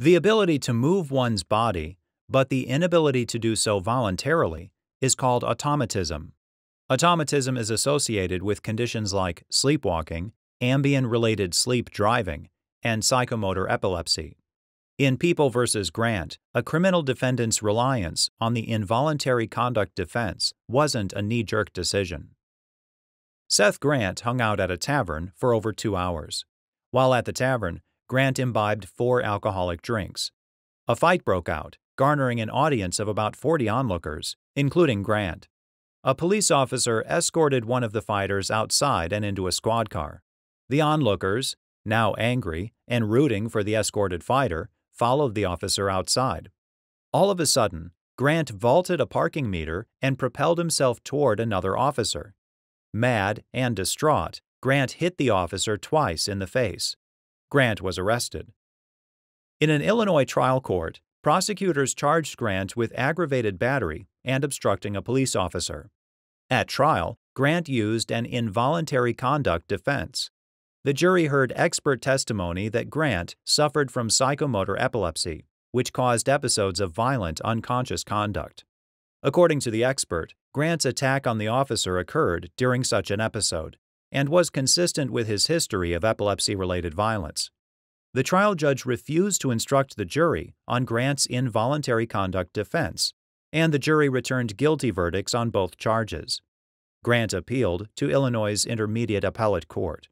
The ability to move one's body, but the inability to do so voluntarily, is called automatism. Automatism is associated with conditions like sleepwalking, ambient-related sleep driving, and psychomotor epilepsy. In People v. Grant, a criminal defendant's reliance on the involuntary conduct defense wasn't a knee-jerk decision. Seth Grant hung out at a tavern for over two hours. While at the tavern, Grant imbibed four alcoholic drinks. A fight broke out, garnering an audience of about 40 onlookers, including Grant. A police officer escorted one of the fighters outside and into a squad car. The onlookers, now angry and rooting for the escorted fighter, followed the officer outside. All of a sudden, Grant vaulted a parking meter and propelled himself toward another officer. Mad and distraught, Grant hit the officer twice in the face, Grant was arrested. In an Illinois trial court, prosecutors charged Grant with aggravated battery and obstructing a police officer. At trial, Grant used an involuntary conduct defense. The jury heard expert testimony that Grant suffered from psychomotor epilepsy, which caused episodes of violent unconscious conduct. According to the expert, Grant's attack on the officer occurred during such an episode, and was consistent with his history of epilepsy related violence. The trial judge refused to instruct the jury on Grant's involuntary conduct defense, and the jury returned guilty verdicts on both charges. Grant appealed to Illinois' Intermediate Appellate Court.